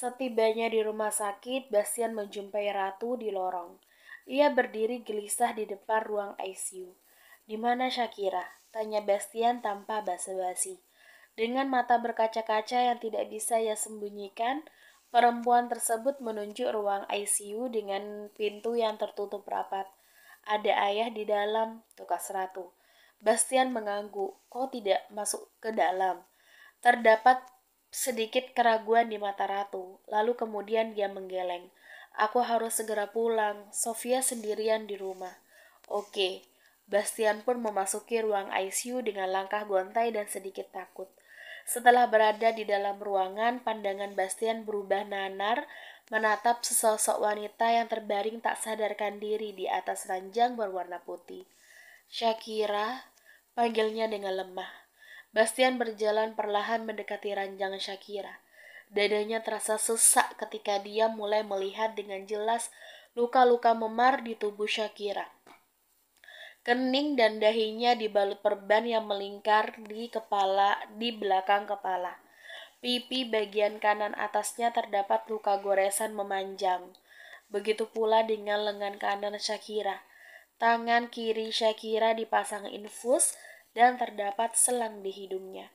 Setibanya di rumah sakit, Bastian menjumpai Ratu di lorong. Ia berdiri gelisah di depan ruang ICU. Di mana Shakira? Tanya Bastian tanpa basa-basi. Dengan mata berkaca-kaca yang tidak bisa ia sembunyikan, perempuan tersebut menunjuk ruang ICU dengan pintu yang tertutup rapat. Ada ayah di dalam, tukas Ratu. Bastian mengangguk, kok tidak masuk ke dalam? Terdapat Sedikit keraguan di mata Ratu, lalu kemudian dia menggeleng. Aku harus segera pulang, Sofia sendirian di rumah. Oke, Bastian pun memasuki ruang ICU dengan langkah gontai dan sedikit takut. Setelah berada di dalam ruangan, pandangan Bastian berubah nanar, menatap sesosok wanita yang terbaring tak sadarkan diri di atas ranjang berwarna putih. Shakira, panggilnya dengan lemah. Bastian berjalan perlahan mendekati ranjang Shakira. Dadanya terasa sesak ketika dia mulai melihat dengan jelas luka-luka memar di tubuh Shakira. Kening dan dahinya dibalut perban yang melingkar di kepala di belakang kepala. Pipi bagian kanan atasnya terdapat luka goresan memanjang. Begitu pula dengan lengan kanan Shakira. Tangan kiri Shakira dipasang infus dan terdapat selang di hidungnya.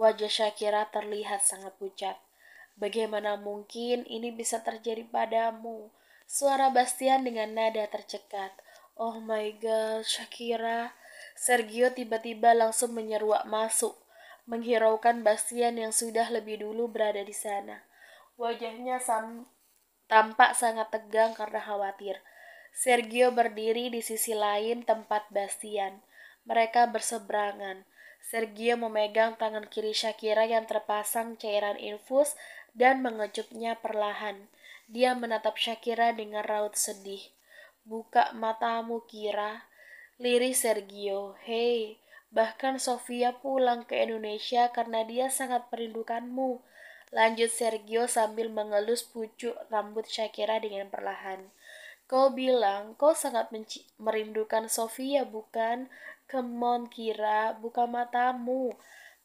Wajah Shakira terlihat sangat pucat. Bagaimana mungkin ini bisa terjadi padamu? Suara Bastian dengan nada tercekat. Oh my god, Shakira. Sergio tiba-tiba langsung menyeruak masuk, menghiraukan Bastian yang sudah lebih dulu berada di sana. Wajahnya sam tampak sangat tegang karena khawatir. Sergio berdiri di sisi lain tempat Bastian. Mereka berseberangan. Sergio memegang tangan kiri Shakira yang terpasang cairan infus dan mengecupnya perlahan. Dia menatap Shakira dengan raut sedih. Buka matamu, Kira. Lirih Sergio, hei, bahkan Sofia pulang ke Indonesia karena dia sangat merindukanmu. Lanjut Sergio sambil mengelus pucuk rambut Shakira dengan perlahan. Kau bilang kau sangat merindukan Sofia, bukan? on, Kira, buka matamu.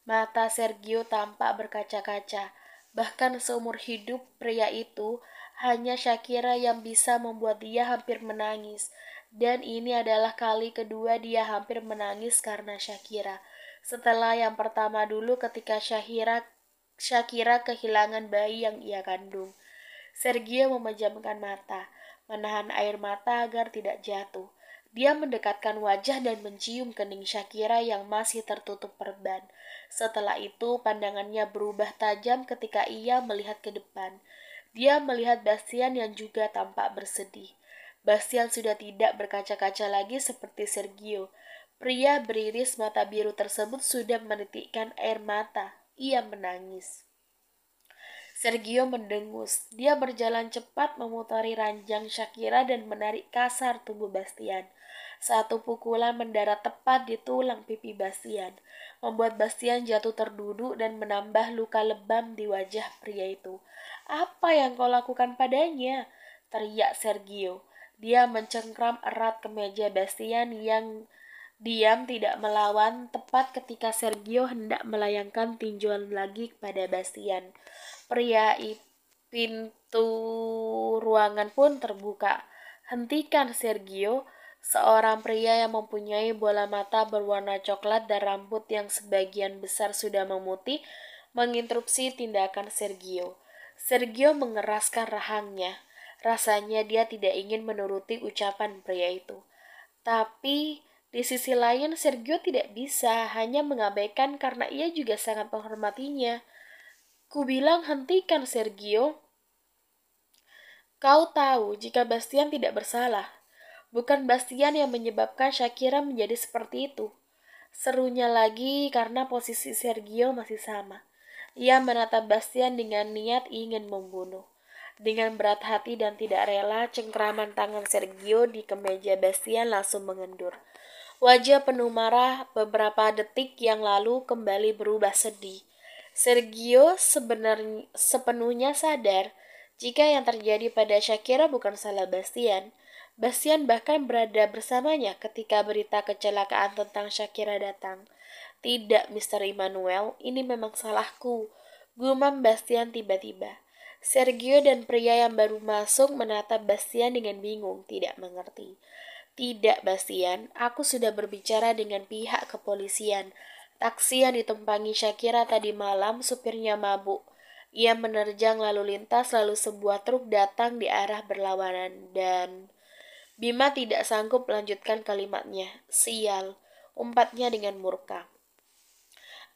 Mata Sergio tampak berkaca-kaca. Bahkan seumur hidup pria itu, hanya Shakira yang bisa membuat dia hampir menangis. Dan ini adalah kali kedua dia hampir menangis karena Shakira. Setelah yang pertama dulu ketika Shakira, Shakira kehilangan bayi yang ia kandung. Sergio memejamkan mata, menahan air mata agar tidak jatuh. Dia mendekatkan wajah dan mencium kening Shakira yang masih tertutup perban. Setelah itu, pandangannya berubah tajam ketika ia melihat ke depan. Dia melihat Bastian yang juga tampak bersedih. Bastian sudah tidak berkaca-kaca lagi seperti Sergio. Pria beriris mata biru tersebut sudah menitikkan air mata. Ia menangis. Sergio mendengus. Dia berjalan cepat memutari ranjang Shakira dan menarik kasar tubuh Bastian. Satu pukulan mendarat tepat di tulang pipi Bastian, membuat Bastian jatuh terduduk dan menambah luka lebam di wajah pria itu. Apa yang kau lakukan padanya? teriak Sergio. Dia mencengkram erat kemeja Bastian yang diam tidak melawan tepat ketika Sergio hendak melayangkan tinjauan lagi kepada Bastian. Pria pintu ruangan pun terbuka. Hentikan Sergio, Seorang pria yang mempunyai bola mata berwarna coklat dan rambut yang sebagian besar sudah memutih menginterupsi tindakan Sergio. Sergio mengeraskan rahangnya. Rasanya dia tidak ingin menuruti ucapan pria itu. Tapi di sisi lain Sergio tidak bisa hanya mengabaikan karena ia juga sangat menghormatinya. Ku hentikan Sergio. Kau tahu jika Bastian tidak bersalah, Bukan Bastian yang menyebabkan Shakira menjadi seperti itu. Serunya lagi karena posisi Sergio masih sama. Ia menatap Bastian dengan niat ingin membunuh. Dengan berat hati dan tidak rela, cengkraman tangan Sergio di kemeja Bastian langsung mengendur. Wajah penuh marah beberapa detik yang lalu kembali berubah sedih. Sergio sebenarnya sepenuhnya sadar jika yang terjadi pada Shakira bukan salah Bastian. Bastian bahkan berada bersamanya ketika berita kecelakaan tentang Shakira datang. Tidak, Mr. Immanuel, ini memang salahku. Gumam Bastian tiba-tiba. Sergio dan pria yang baru masuk menatap Bastian dengan bingung, tidak mengerti. Tidak, Bastian, aku sudah berbicara dengan pihak kepolisian. Taksi yang ditumpangi Shakira tadi malam, supirnya mabuk. Ia menerjang lalu lintas lalu sebuah truk datang di arah berlawanan dan Bima tidak sanggup melanjutkan kalimatnya. Sial, umpatnya dengan murka.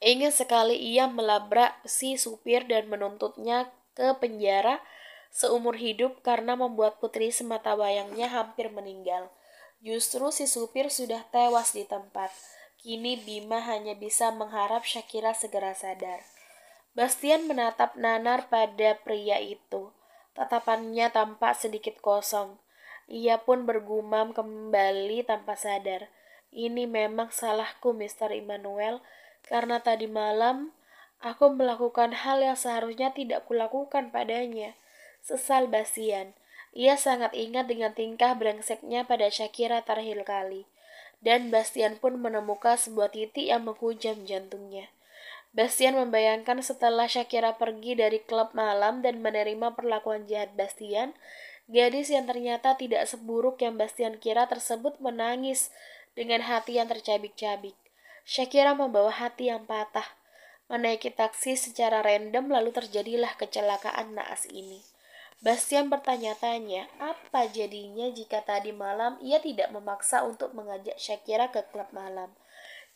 Ingin sekali ia melabrak si supir dan menuntutnya ke penjara seumur hidup karena membuat putri semata wayangnya hampir meninggal. Justru si supir sudah tewas di tempat. Kini Bima hanya bisa mengharap Syakira segera sadar. Bastian menatap nanar pada pria itu. Tatapannya tampak sedikit kosong. Ia pun bergumam kembali tanpa sadar. Ini memang salahku, Mr. Immanuel, karena tadi malam aku melakukan hal yang seharusnya tidak kulakukan padanya. Sesal Basian. Ia sangat ingat dengan tingkah brengseknya pada Shakira terakhir kali. Dan Bastian pun menemukan sebuah titik yang menghujam jantungnya. Bastian membayangkan setelah Shakira pergi dari klub malam dan menerima perlakuan jahat Bastian, Gadis yang ternyata tidak seburuk yang Bastian kira tersebut menangis dengan hati yang tercabik-cabik. Shakira membawa hati yang patah. Menaiki taksi secara random lalu terjadilah kecelakaan naas ini. Bastian bertanya-tanya, apa jadinya jika tadi malam ia tidak memaksa untuk mengajak Shakira ke klub malam?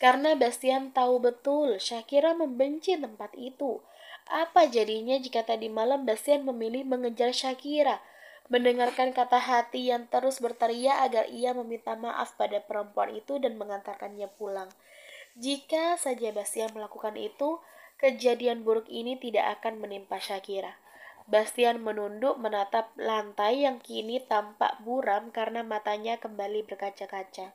Karena Bastian tahu betul Shakira membenci tempat itu. Apa jadinya jika tadi malam Bastian memilih mengejar Shakira? mendengarkan kata hati yang terus berteriak agar ia meminta maaf pada perempuan itu dan mengantarkannya pulang. Jika saja Bastian melakukan itu, kejadian buruk ini tidak akan menimpa Shakira. Bastian menunduk menatap lantai yang kini tampak buram karena matanya kembali berkaca-kaca.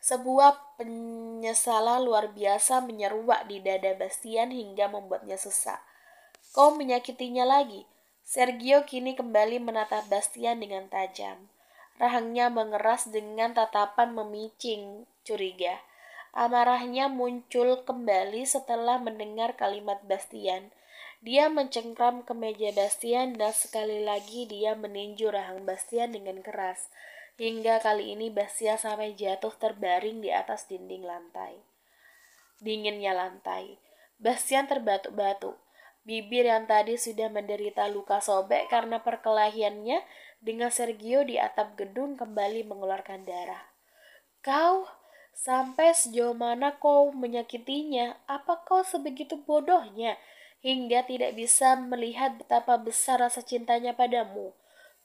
Sebuah penyesalan luar biasa menyeruak di dada Bastian hingga membuatnya sesak. Kau menyakitinya lagi, Sergio kini kembali menatap Bastian dengan tajam. Rahangnya mengeras dengan tatapan memicing curiga. Amarahnya muncul kembali setelah mendengar kalimat Bastian. Dia mencengkram ke meja Bastian dan sekali lagi dia meninju rahang Bastian dengan keras. Hingga kali ini Bastian sampai jatuh terbaring di atas dinding lantai. Dinginnya lantai. Bastian terbatuk-batuk. Bibir yang tadi sudah menderita luka sobek karena perkelahiannya dengan Sergio di atap gedung kembali mengeluarkan darah. Kau sampai sejauh mana kau menyakitinya? Apa kau sebegitu bodohnya hingga tidak bisa melihat betapa besar rasa cintanya padamu?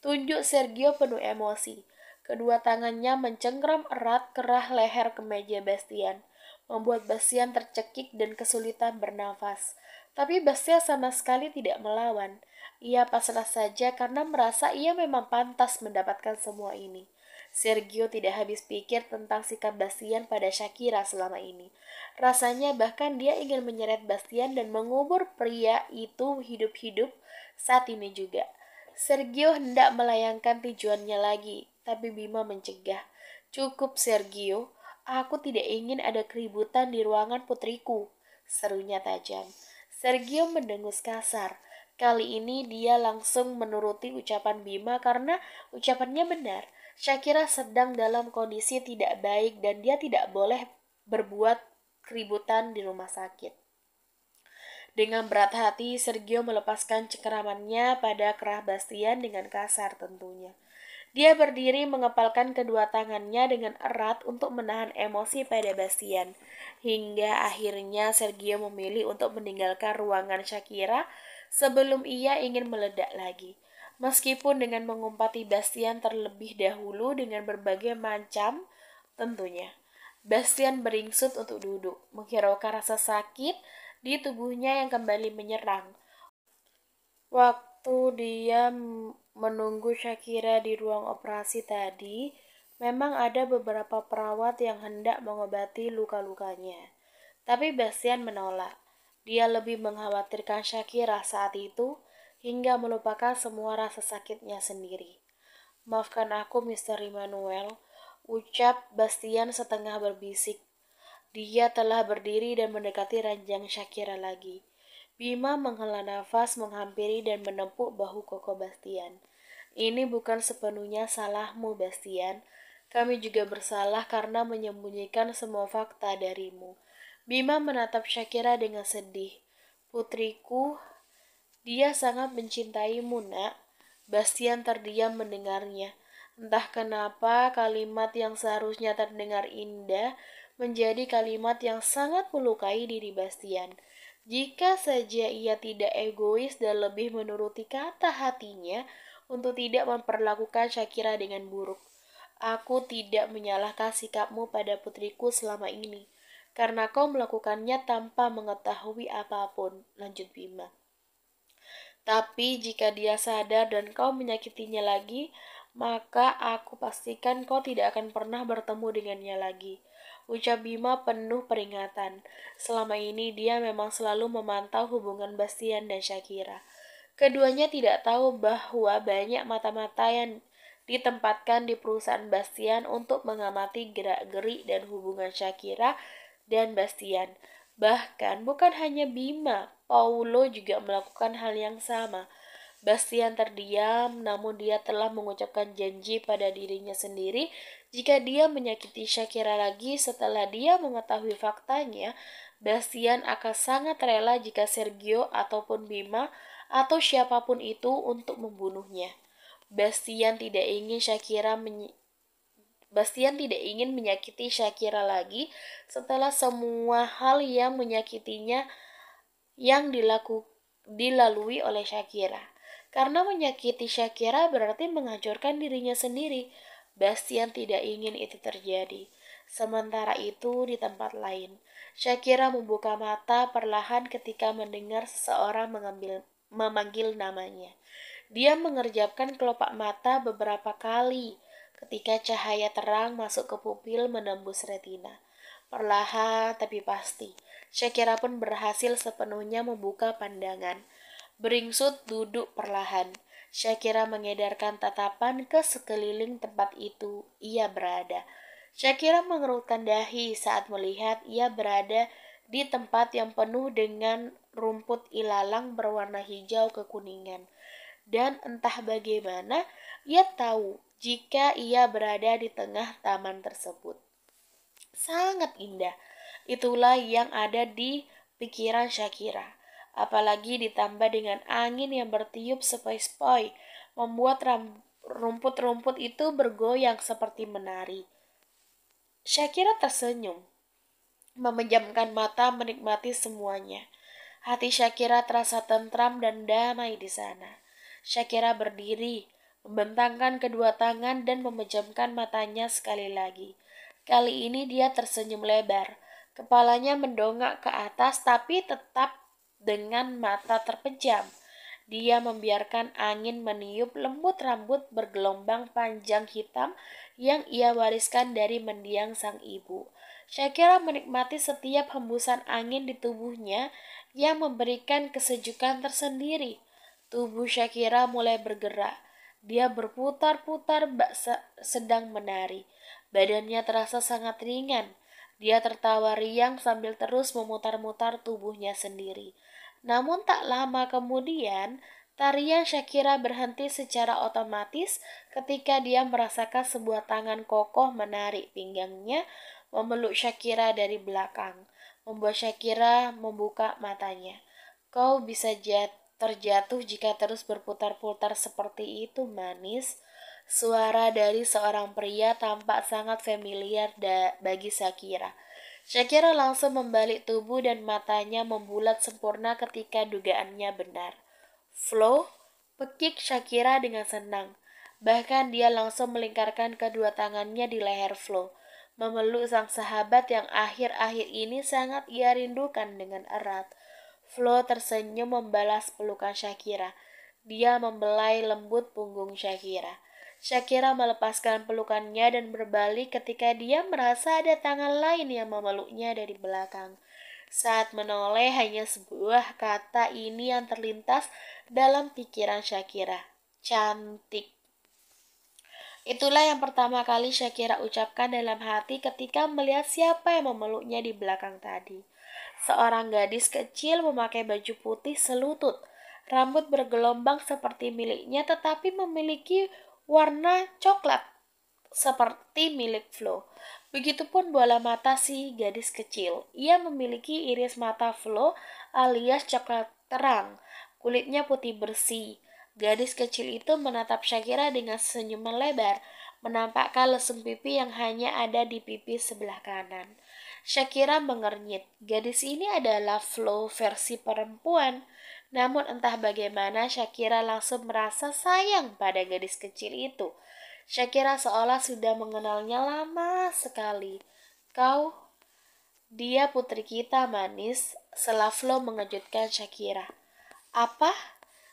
Tunjuk Sergio penuh emosi. Kedua tangannya mencengkram erat kerah leher kemeja Bastian, membuat Bastian tercekik dan kesulitan bernafas. Tapi Bastia sama sekali tidak melawan. Ia pasrah saja karena merasa ia memang pantas mendapatkan semua ini. Sergio tidak habis pikir tentang sikap Bastian pada Shakira selama ini. Rasanya bahkan dia ingin menyeret Bastian dan mengubur pria itu hidup-hidup saat ini juga. Sergio hendak melayangkan tujuannya lagi, tapi Bima mencegah. Cukup Sergio, aku tidak ingin ada keributan di ruangan putriku, serunya tajam. Sergio mendengus kasar. Kali ini dia langsung menuruti ucapan Bima karena ucapannya benar. Shakira sedang dalam kondisi tidak baik dan dia tidak boleh berbuat keributan di rumah sakit. Dengan berat hati, Sergio melepaskan cengkeramannya pada kerah Bastian dengan kasar tentunya. Dia berdiri mengepalkan kedua tangannya dengan erat untuk menahan emosi pada Bastian. Hingga akhirnya Sergio memilih untuk meninggalkan ruangan Shakira sebelum ia ingin meledak lagi. Meskipun dengan mengumpati Bastian terlebih dahulu dengan berbagai macam tentunya. Bastian beringsut untuk duduk, menghiraukan rasa sakit di tubuhnya yang kembali menyerang. Waktu dia menunggu Shakira di ruang operasi tadi, memang ada beberapa perawat yang hendak mengobati luka-lukanya. Tapi Bastian menolak. Dia lebih mengkhawatirkan Shakira saat itu hingga melupakan semua rasa sakitnya sendiri. Maafkan aku, Mr. Emmanuel, ucap Bastian setengah berbisik. Dia telah berdiri dan mendekati ranjang Shakira lagi. Bima menghela nafas menghampiri dan menepuk bahu Koko Bastian. Ini bukan sepenuhnya salahmu, Bastian. Kami juga bersalah karena menyembunyikan semua fakta darimu. Bima menatap Syakira dengan sedih. Putriku, dia sangat mencintaimu, nak. Bastian terdiam mendengarnya. Entah kenapa kalimat yang seharusnya terdengar indah menjadi kalimat yang sangat melukai diri Bastian. Jika saja ia tidak egois dan lebih menuruti kata hatinya untuk tidak memperlakukan Shakira dengan buruk. Aku tidak menyalahkan sikapmu pada putriku selama ini, karena kau melakukannya tanpa mengetahui apapun, lanjut Bima. Tapi jika dia sadar dan kau menyakitinya lagi, maka aku pastikan kau tidak akan pernah bertemu dengannya lagi ucap Bima penuh peringatan. Selama ini dia memang selalu memantau hubungan Bastian dan Shakira. Keduanya tidak tahu bahwa banyak mata-mata yang ditempatkan di perusahaan Bastian untuk mengamati gerak-gerik dan hubungan Shakira dan Bastian. Bahkan bukan hanya Bima, Paulo juga melakukan hal yang sama. Bastian terdiam, namun dia telah mengucapkan janji pada dirinya sendiri jika dia menyakiti Shakira lagi setelah dia mengetahui faktanya, Bastian akan sangat rela jika Sergio ataupun Bima atau siapapun itu untuk membunuhnya. Bastian tidak ingin Shakira meny Bastian tidak ingin menyakiti Shakira lagi setelah semua hal yang menyakitinya yang dilaku dilalui oleh Shakira. Karena menyakiti Shakira berarti menghancurkan dirinya sendiri. Bastian tidak ingin itu terjadi. Sementara itu di tempat lain, Shakira membuka mata perlahan ketika mendengar seseorang mengambil memanggil namanya. Dia mengerjapkan kelopak mata beberapa kali ketika cahaya terang masuk ke pupil menembus retina. Perlahan tapi pasti, Shakira pun berhasil sepenuhnya membuka pandangan. Beringsut duduk perlahan. Syakira mengedarkan tatapan ke sekeliling tempat itu ia berada. Syakira mengerutkan dahi saat melihat ia berada di tempat yang penuh dengan rumput ilalang berwarna hijau kekuningan. Dan entah bagaimana, ia tahu jika ia berada di tengah taman tersebut. Sangat indah. Itulah yang ada di pikiran Syakira apalagi ditambah dengan angin yang bertiup sepoi-sepoi, membuat rumput-rumput itu bergoyang seperti menari. Syakira tersenyum, memejamkan mata menikmati semuanya. Hati Syakira terasa tentram dan damai di sana. Syakira berdiri, membentangkan kedua tangan dan memejamkan matanya sekali lagi. Kali ini dia tersenyum lebar, kepalanya mendongak ke atas tapi tetap dengan mata terpejam. Dia membiarkan angin meniup lembut rambut bergelombang panjang hitam yang ia wariskan dari mendiang sang ibu. Shakira menikmati setiap hembusan angin di tubuhnya yang memberikan kesejukan tersendiri. Tubuh Shakira mulai bergerak. Dia berputar-putar sedang menari. Badannya terasa sangat ringan. Dia tertawa riang sambil terus memutar-mutar tubuhnya sendiri. Namun tak lama kemudian, tarian Shakira berhenti secara otomatis ketika dia merasakan sebuah tangan kokoh menarik pinggangnya memeluk Shakira dari belakang, membuat Shakira membuka matanya. Kau bisa jat terjatuh jika terus berputar-putar seperti itu, manis. Suara dari seorang pria tampak sangat familiar bagi Shakira. Shakira langsung membalik tubuh dan matanya membulat sempurna ketika dugaannya benar. Flo pekik Shakira dengan senang. Bahkan dia langsung melingkarkan kedua tangannya di leher Flo, memeluk sang sahabat yang akhir-akhir ini sangat ia rindukan dengan erat. Flo tersenyum membalas pelukan Shakira. Dia membelai lembut punggung Shakira. Shakira melepaskan pelukannya dan berbalik ketika dia merasa ada tangan lain yang memeluknya dari belakang. Saat menoleh hanya sebuah kata ini yang terlintas dalam pikiran Shakira. Cantik. Itulah yang pertama kali Shakira ucapkan dalam hati ketika melihat siapa yang memeluknya di belakang tadi. Seorang gadis kecil memakai baju putih selutut, rambut bergelombang seperti miliknya tetapi memiliki warna coklat seperti milik Flo. Begitupun bola mata si gadis kecil. Ia memiliki iris mata Flo alias coklat terang. Kulitnya putih bersih. Gadis kecil itu menatap Shakira dengan senyuman lebar, menampakkan lesung pipi yang hanya ada di pipi sebelah kanan. Shakira mengernyit. Gadis ini adalah Flo versi perempuan. Namun entah bagaimana Shakira langsung merasa sayang pada gadis kecil itu. Shakira seolah sudah mengenalnya lama sekali. Kau, dia putri kita manis, Selaflo mengejutkan Shakira. Apa?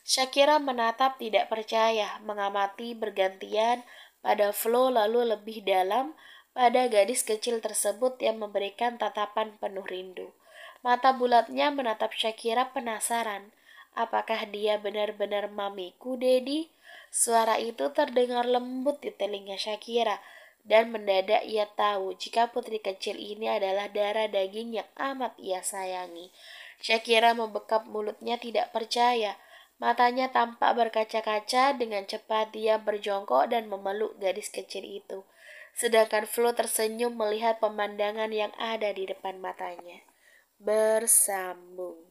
Shakira menatap tidak percaya, mengamati bergantian pada Flo lalu lebih dalam pada gadis kecil tersebut yang memberikan tatapan penuh rindu. Mata bulatnya menatap Shakira penasaran. Apakah dia benar-benar mamiku, Dedi? Suara itu terdengar lembut di telinga Shakira, dan mendadak ia tahu jika putri kecil ini adalah darah daging yang amat ia sayangi. Shakira membekap mulutnya tidak percaya. Matanya tampak berkaca-kaca dengan cepat dia berjongkok dan memeluk gadis kecil itu. Sedangkan Flo tersenyum melihat pemandangan yang ada di depan matanya. Bersambung.